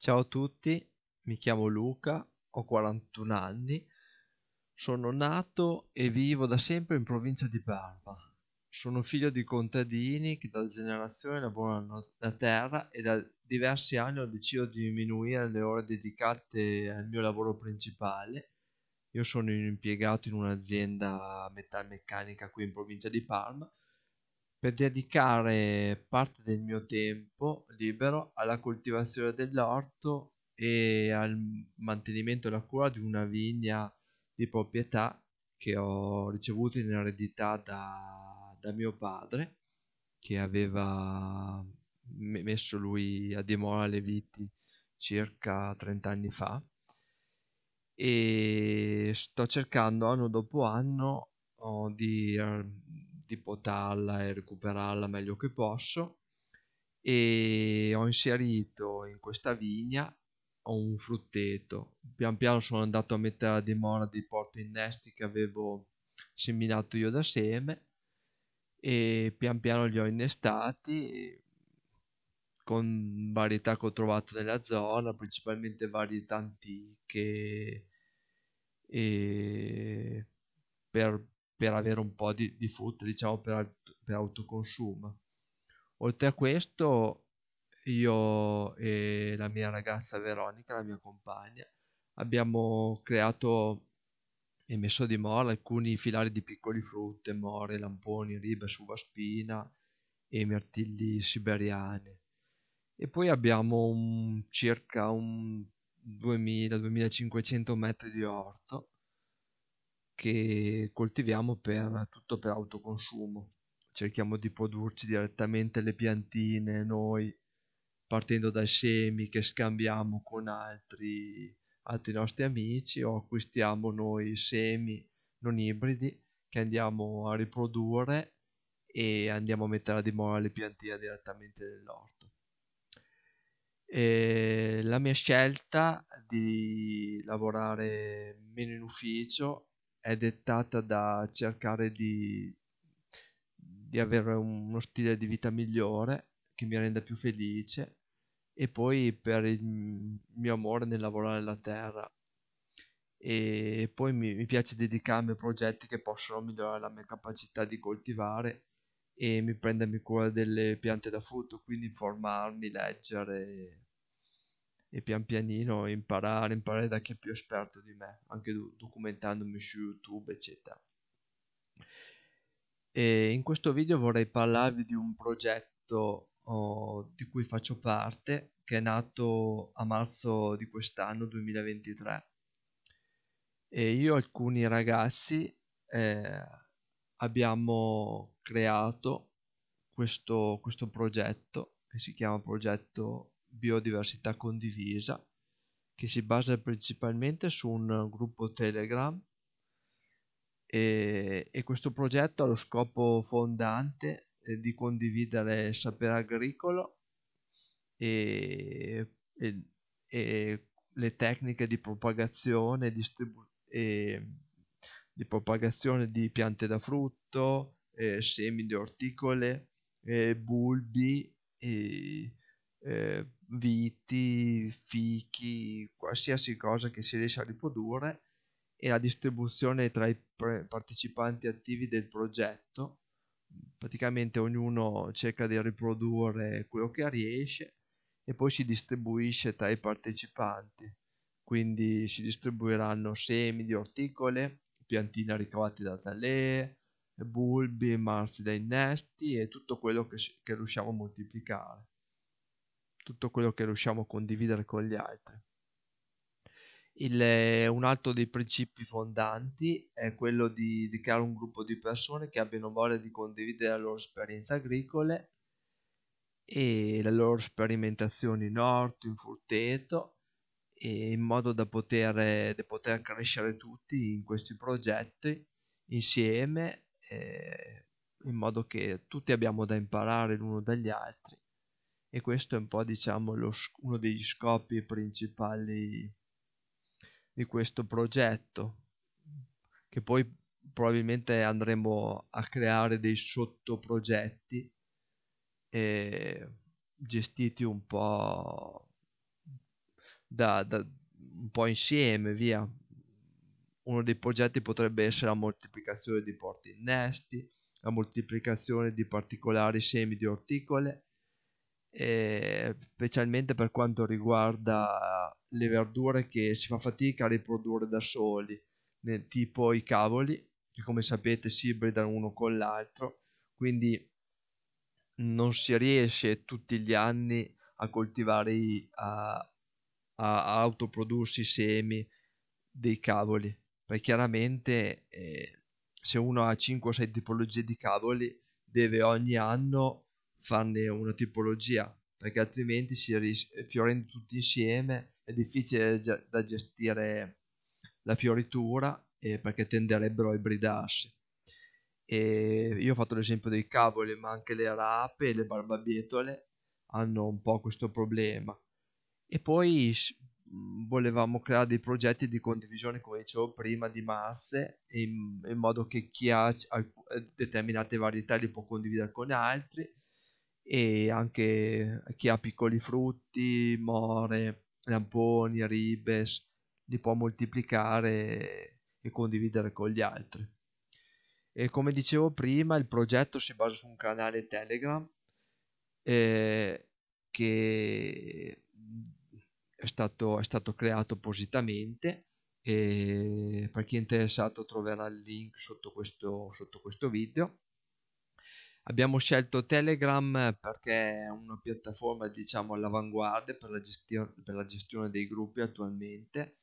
Ciao a tutti, mi chiamo Luca, ho 41 anni, sono nato e vivo da sempre in provincia di Parma. Sono figlio di contadini che da generazione lavorano la terra e da diversi anni ho deciso di diminuire le ore dedicate al mio lavoro principale. Io sono impiegato in un'azienda metalmeccanica qui in provincia di Parma per dedicare parte del mio tempo libero alla coltivazione dell'orto e al mantenimento e alla cura di una vigna di proprietà che ho ricevuto in eredità da, da mio padre che aveva messo lui a dimora le viti circa 30 anni fa e sto cercando anno dopo anno di di potarla e recuperarla meglio che posso e ho inserito in questa vigna un frutteto pian piano sono andato a mettere la dimora dei porti innesti che avevo seminato io da seme e pian piano li ho innestati con varietà che ho trovato nella zona principalmente varietà antiche e per per avere un po' di, di frutta, diciamo, per, per autoconsumo. Oltre a questo, io e la mia ragazza Veronica, la mia compagna, abbiamo creato e messo di mora alcuni filari di piccoli frutte, more, lamponi, ribe, suvaspina e mirtilli siberiani. E poi abbiamo un, circa un 2000-2500 metri di orto che coltiviamo per tutto per autoconsumo. Cerchiamo di produrci direttamente le piantine noi partendo dai semi che scambiamo con altri, altri nostri amici o acquistiamo noi semi non ibridi che andiamo a riprodurre e andiamo a mettere a dimora le piantine direttamente nell'orto. E la mia scelta di lavorare meno in ufficio è dettata da cercare di, di avere uno stile di vita migliore che mi renda più felice e poi per il mio amore nel lavorare la terra e poi mi, mi piace dedicarmi a progetti che possono migliorare la mia capacità di coltivare e mi prendermi cura delle piante da frutto quindi informarmi, leggere e pian pianino imparare, imparare da chi è più esperto di me, anche do- documentandomi su YouTube, eccetera. E in questo video vorrei parlarvi di un progetto oh, di cui faccio parte, che è nato a marzo di quest'anno, 2023. E io e alcuni ragazzi eh, abbiamo creato questo, questo progetto che si chiama progetto biodiversità condivisa, che si basa principalmente su un gruppo Telegram e, e questo progetto ha lo scopo fondante eh, di condividere il sapere agricolo e, e, e le tecniche di propagazione, e, di, propagazione di piante da frutto, eh, semi di orticole, eh, bulbi, e eh, viti, fichi, qualsiasi cosa che si riesce a riprodurre e la distribuzione tra i partecipanti attivi del progetto. Praticamente ognuno cerca di riprodurre quello che riesce e poi si distribuisce tra i partecipanti. Quindi si distribuiranno semi di orticole, piantine ricavate da talee, bulbi, marzi da innesti e tutto quello che, che riusciamo a moltiplicare tutto quello che riusciamo a condividere con gli altri. Il, un altro dei principi fondanti è quello di, di, creare un gruppo di persone che abbiano voglia di condividere la loro esperienza agricole e le loro sperimentazioni in orto, in frutteto, in modo da poter, da poter crescere tutti in questi progetti insieme, eh, in modo che tutti abbiamo da imparare l'uno dagli altri e questo è un po' diciamo lo, uno degli scopi principali di questo progetto che poi probabilmente andremo a creare dei sottoprogetti eh, gestiti un po' da, da, un po' insieme via uno dei progetti potrebbe essere la moltiplicazione di porti innesti la moltiplicazione di particolari semi di orticole eh, specialmente per quanto riguarda le verdure che si fa fatica a riprodurre da soli, tipo i cavoli, che come sapete si ibridano uno con l'altro, quindi non si riesce tutti gli anni a coltivare, a, a, a autoprodursi i semi dei cavoli, perché chiaramente eh, se uno ha 5 o 6 tipologie di cavoli deve ogni anno farne una tipologia perché altrimenti si ris- fiorendo tutti insieme è difficile ge- da gestire la fioritura eh, perché tenderebbero a ibridarsi. E io ho fatto l'esempio dei cavoli, ma anche le rape e le barbabietole hanno un po' questo problema. E poi volevamo creare dei progetti di condivisione, come dicevo prima, di masse, in, in modo che chi ha alc- eh, determinate varietà li può condividere con altri e anche chi ha piccoli frutti, more, lamponi, ribes, li può moltiplicare e condividere con gli altri. E come dicevo prima, il progetto si basa su un canale Telegram eh, che è stato, è stato creato appositamente e per chi è interessato troverà il link sotto questo, sotto questo video Abbiamo scelto Telegram perché è una piattaforma diciamo all'avanguardia per, la per la gestione dei gruppi attualmente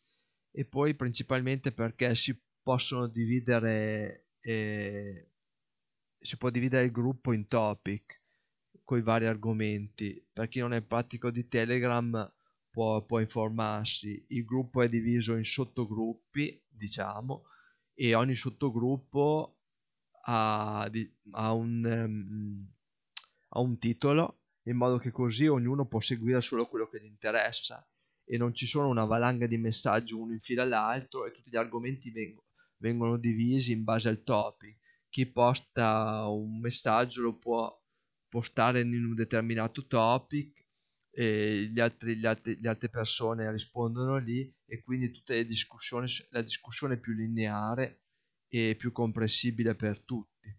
e poi principalmente perché si possono dividere eh, si può dividere il gruppo in topic con i vari argomenti per chi non è pratico di telegram può, può informarsi il gruppo è diviso in sottogruppi diciamo e ogni sottogruppo a, a, un, ehm, a un titolo in modo che così ognuno può seguire solo quello che gli interessa e non ci sono una valanga di messaggi uno in fila all'altro e tutti gli argomenti veng vengono divisi in base al topic. Chi posta un messaggio lo può postare in un determinato topic e gli altri, gli altri, le altre persone rispondono lì e quindi tutta la discussione, la discussione più lineare e più comprensibile per tutti.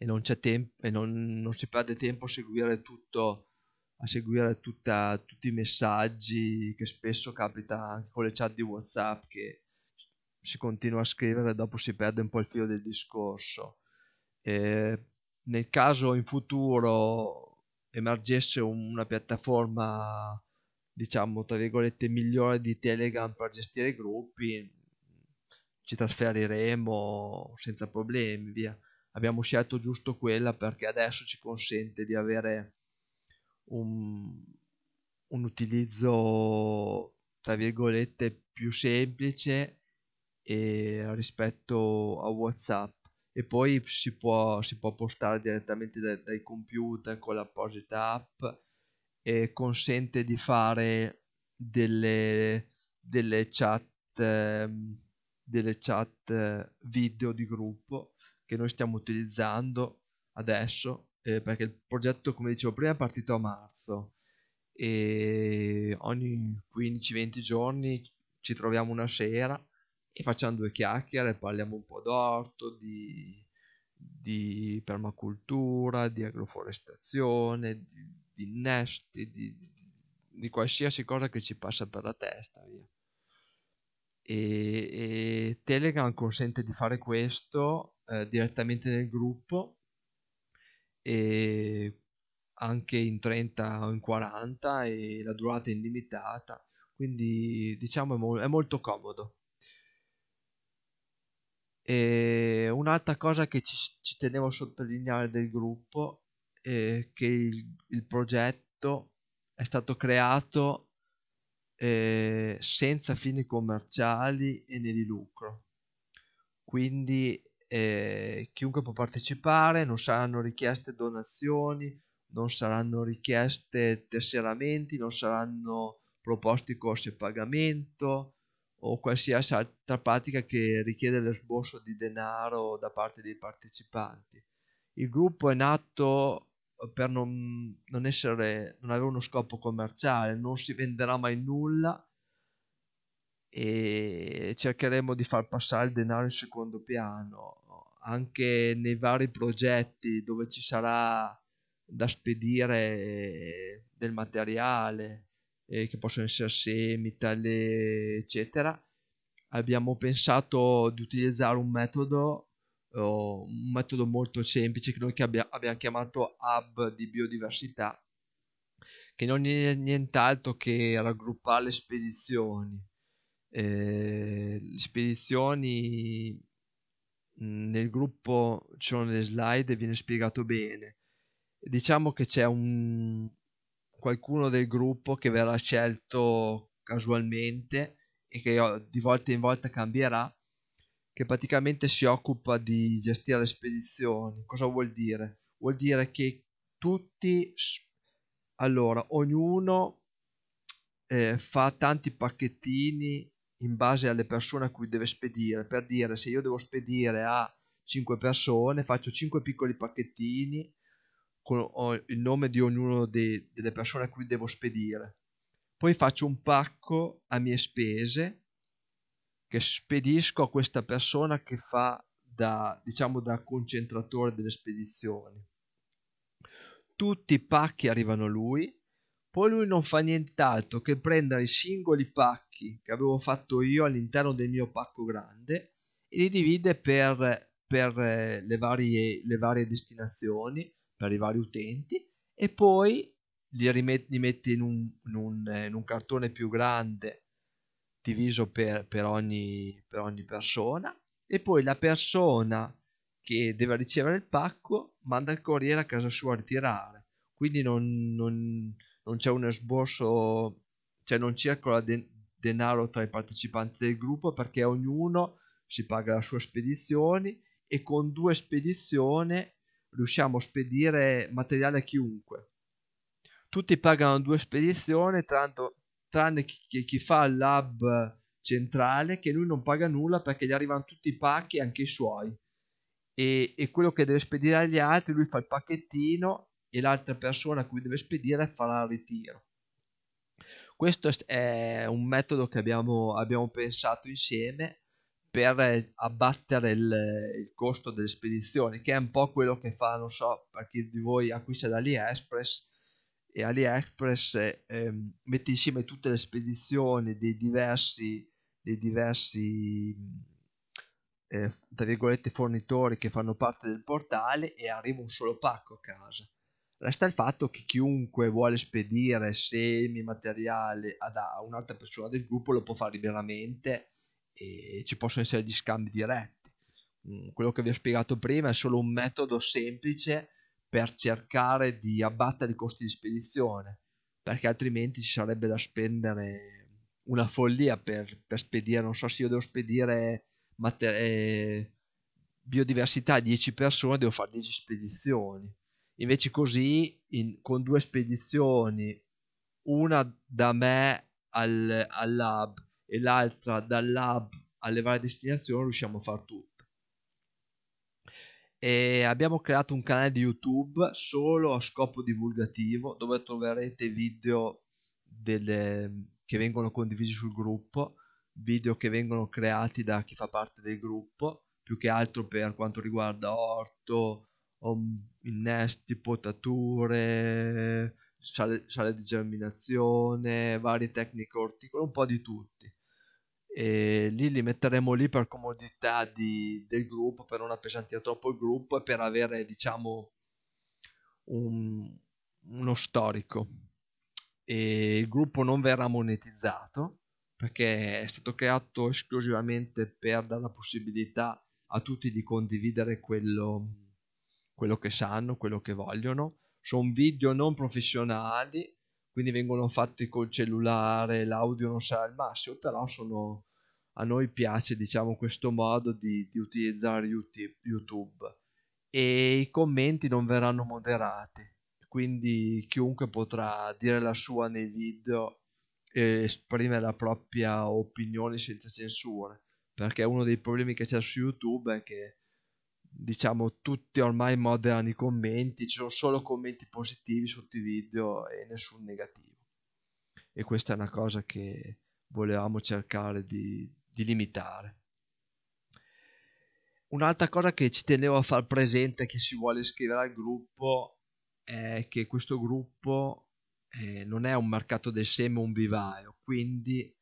E non, tempo, e non, non si perde tempo a seguire, tutto, a seguire tutta, tutti i messaggi che spesso capita anche con le chat di WhatsApp che si continua a scrivere e dopo si perde un po' il filo del discorso. E nel caso in futuro emergesse una piattaforma diciamo tra virgolette migliore di Telegram per gestire i gruppi ci trasferiremo senza problemi, via. Abbiamo scelto giusto quella perché adesso ci consente di avere un, un utilizzo, tra virgolette, più semplice e, rispetto a WhatsApp. E poi si può, si può postare direttamente dai, dai computer con l'apposita app e consente di fare delle, delle chat. Ehm, delle chat eh, video di gruppo che noi stiamo utilizzando adesso eh, perché il progetto come dicevo prima è partito a marzo e ogni 15-20 giorni ci troviamo una sera e facciamo due chiacchiere, parliamo un po' d'orto, di, di permacultura, di agroforestazione, di, di innesti, di, di, qualsiasi cosa che ci passa per la testa. Via e, e Telegram consente di fare questo eh, direttamente nel gruppo e anche in 30 o in 40 e la durata è illimitata quindi diciamo è, mo- è molto comodo e un'altra cosa che ci, ci, tenevo a sottolineare del gruppo è che il, il progetto è stato creato eh, senza fini commerciali e né di lucro. Quindi eh, chiunque può partecipare, non saranno richieste donazioni, non saranno richieste tesseramenti, non saranno proposti corsi a pagamento o qualsiasi altra pratica che richiede l'esborso di denaro da parte dei partecipanti. Il gruppo è nato per non, non, essere, non avere uno scopo commerciale, non si venderà mai nulla e cercheremo di far passare il denaro in secondo piano anche nei vari progetti dove ci sarà da spedire del materiale eh, che possono essere semi, tali eccetera abbiamo pensato di utilizzare un metodo oh, un metodo molto semplice che noi che abbia, abbiamo chiamato hub di biodiversità, che non è nient'altro che raggruppare le spedizioni. Eh, le spedizioni nel gruppo ci sono le slide e viene spiegato bene. Diciamo che c'è un qualcuno del gruppo che verrà scelto casualmente e che di volta in volta cambierà che praticamente si occupa di gestire le spedizioni. Cosa vuol dire? Vuol dire che tutti, allora, ognuno eh, fa tanti pacchettini in base alle persone a cui deve spedire. Per dire, se io devo spedire a 5 persone, faccio 5 piccoli pacchettini con il nome di ognuno dei, delle persone a cui devo spedire. Poi faccio un pacco a mie spese che spedisco a questa persona che fa da, diciamo, da concentratore delle spedizioni. Tutti i pacchi arrivano a lui, poi lui non fa nient'altro che prendere i singoli pacchi che avevo fatto io all'interno del mio pacco grande e li divide per, per eh, le, varie, le, varie, destinazioni, per i vari utenti e poi li, rimet- li mette in un, in, un, eh, in un cartone più grande diviso per, per, ogni, per ogni persona e poi la persona che deve ricevere il pacco manda il corriere a casa sua a ritirare quindi non, non, non c'è un esborso cioè non circola de- denaro tra i partecipanti del gruppo perché ognuno si paga la sua spedizione e con due spedizioni riusciamo a spedire materiale a chiunque tutti pagano due spedizioni tanto tranne chi, chi fa il lab centrale, che lui non paga nulla perché gli arrivano tutti i pacchi, anche i suoi. E, e quello che deve spedire agli altri, lui fa il pacchettino e l'altra persona a cui deve spedire farà il ritiro. Questo è un metodo che abbiamo, abbiamo pensato insieme per abbattere il, il, costo delle spedizioni, che è un po' quello che fa, non so, per chi di voi acquista da AliExpress, e AliExpress eh, ehm, mette insieme tutte le spedizioni dei diversi, dei diversi mm, eh, tra virgolette fornitori che fanno parte del portale e arriva un solo pacco a casa. Resta il fatto che chiunque vuole spedire semi, materiale ad, un'altra persona del gruppo lo può fare liberamente e ci possono essere gli scambi diretti. Mm, quello che vi ho spiegato prima è solo un metodo semplice per cercare di abbattere i costi di spedizione, perché altrimenti ci sarebbe da spendere una follia per, per spedire, non so se io devo spedire mater- eh, biodiversità a 10 persone, devo fare 10 spedizioni. Invece così, in, con due spedizioni, una da me al, al lab e l'altra dal lab alle varie destinazioni, riusciamo a fare tutto e abbiamo creato un canale di YouTube solo a scopo divulgativo dove troverete video delle... che vengono condivisi sul gruppo, video che vengono creati da chi fa parte del gruppo, più che altro per quanto riguarda orto, innesti, potature, sale, sale di germinazione, varie tecniche orticole, un po' di tutti e lì li metteremo lì per comodità di, del gruppo, per non appesantire troppo il gruppo e per avere diciamo un, uno storico. E il gruppo non verrà monetizzato perché è stato creato esclusivamente per dare la possibilità a tutti di condividere quello, quello che sanno, quello che vogliono. Sono video non professionali quindi vengono fatti col cellulare, l'audio non sarà il massimo, però sono, a noi piace diciamo questo modo di, di utilizzare YouTube e i commenti non verranno moderati, quindi chiunque potrà dire la sua nei video e esprimere la propria opinione senza censura, perché uno dei problemi che c'è su YouTube è che diciamo tutti ormai moderano i commenti, ci sono solo commenti positivi sotto i video e nessun negativo. E questa è una cosa che volevamo cercare di, di limitare. Un'altra cosa che ci tenevo a far presente a chi si vuole iscrivere al gruppo è che questo gruppo eh, non è un mercato del seme, un vivaio, quindi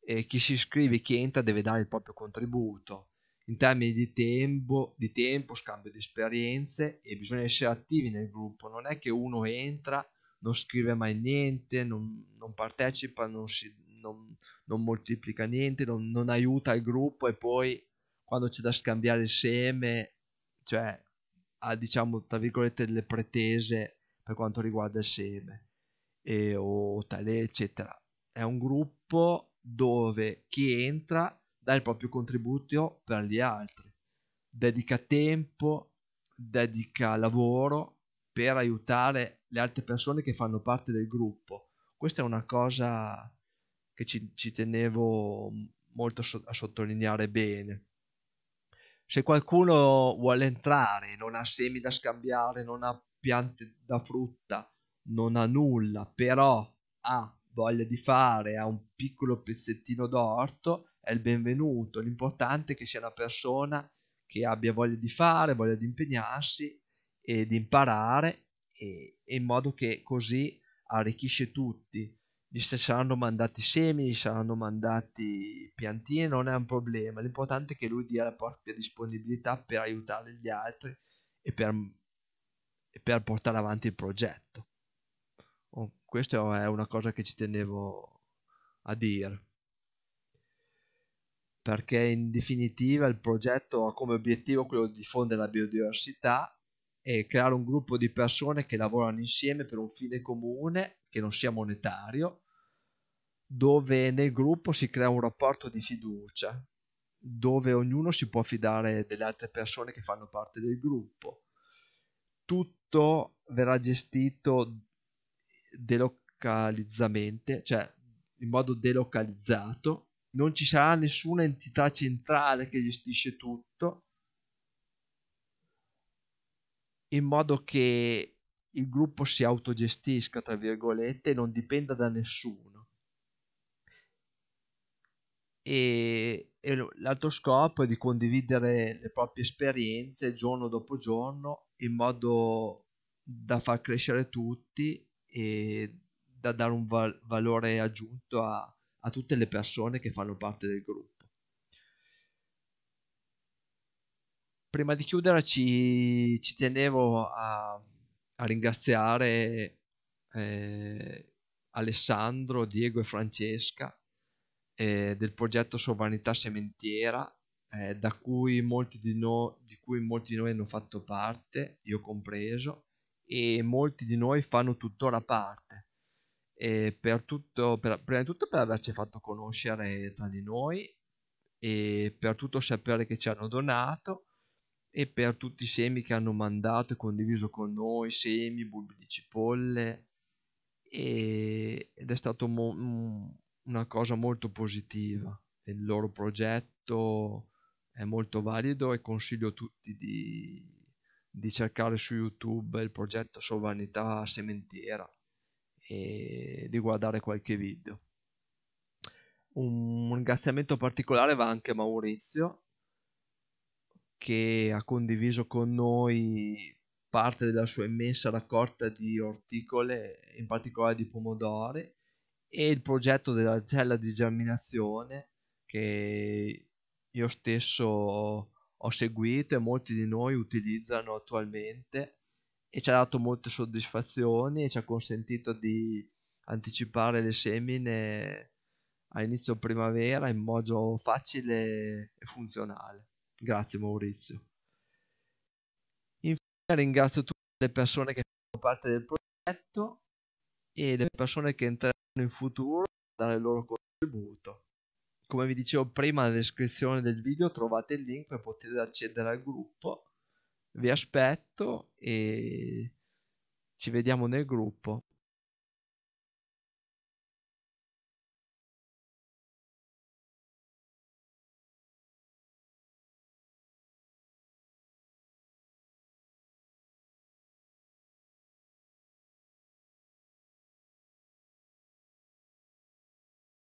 eh, chi si iscrive, chi entra deve dare il proprio contributo in termini di tempo, di tempo, scambio di esperienze e bisogna essere attivi nel gruppo, non è che uno entra, non scrive mai niente, non, non partecipa, non, si, non, non moltiplica niente, non, aiuta il gruppo e poi quando c'è da scambiare il seme, cioè ha diciamo tra virgolette delle pretese per quanto riguarda il seme e, o tale eccetera. È un gruppo dove chi entra dà il proprio contributo per gli altri, dedica tempo, dedica lavoro per aiutare le altre persone che fanno parte del gruppo. Questa è una cosa che ci, ci tenevo molto so- a sottolineare bene. Se qualcuno vuole entrare, non ha semi da scambiare, non ha piante da frutta, non ha nulla, però ha voglia di fare, a un piccolo pezzettino d'orto, è il benvenuto. L'importante è che sia una persona che abbia voglia di fare, voglia di impegnarsi e di imparare, e, e in modo che così arricchisce tutti. Gli saranno mandati semi, gli saranno mandati piantine, non è un problema. L'importante è che lui dia la propria disponibilità per aiutare gli altri e per, e per portare avanti il progetto questa è una cosa che ci tenevo a dire perché in definitiva il progetto ha come obiettivo quello di diffondere la biodiversità e creare un gruppo di persone che lavorano insieme per un fine comune che non sia monetario, dove nel gruppo si crea un rapporto di fiducia, dove ognuno si può fidare delle altre persone che fanno parte del gruppo. Tutto verrà gestito delocalizzamente, cioè in modo delocalizzato, non ci sarà nessuna entità centrale che gestisce tutto, in modo che il gruppo si autogestisca, tra virgolette, e non dipenda da nessuno. E, e l'altro scopo è di condividere le proprie esperienze giorno dopo giorno in modo da far crescere tutti e da dare un val- valore aggiunto a, a tutte le persone che fanno parte del gruppo. Prima di chiudere ci, ci tenevo a, a ringraziare eh, Alessandro, Diego e Francesca eh, del progetto Sovranità Sementiera, eh, da cui molti di, no, di cui molti di noi hanno fatto parte, io compreso, e molti di noi fanno tuttora parte. Per tutto, per, prima di tutto per averci fatto conoscere tra di noi e per tutto il sapere che ci hanno donato e per tutti i semi che hanno mandato e condiviso con noi, semi, bulbi di cipolle e, ed è stata mo, una cosa molto positiva. Il loro progetto è molto valido e consiglio a tutti di di cercare su YouTube il progetto Sovranità Sementiera e di guardare qualche video. Un ringraziamento particolare va anche a Maurizio che ha condiviso con noi parte della sua immensa raccolta di orticole, in particolare di pomodori, e il progetto della cella di germinazione che io stesso ho ho seguito e molti di noi utilizzano attualmente e ci ha dato molte soddisfazioni e ci ha consentito di anticipare le semine a inizio primavera in modo facile e funzionale. Grazie Maurizio. Infine ringrazio tutte le persone che fanno parte del progetto e le persone che entreranno in futuro a dare il loro contributo come vi dicevo prima nella descrizione del video trovate il link per poter accedere al gruppo vi aspetto e ci vediamo nel gruppo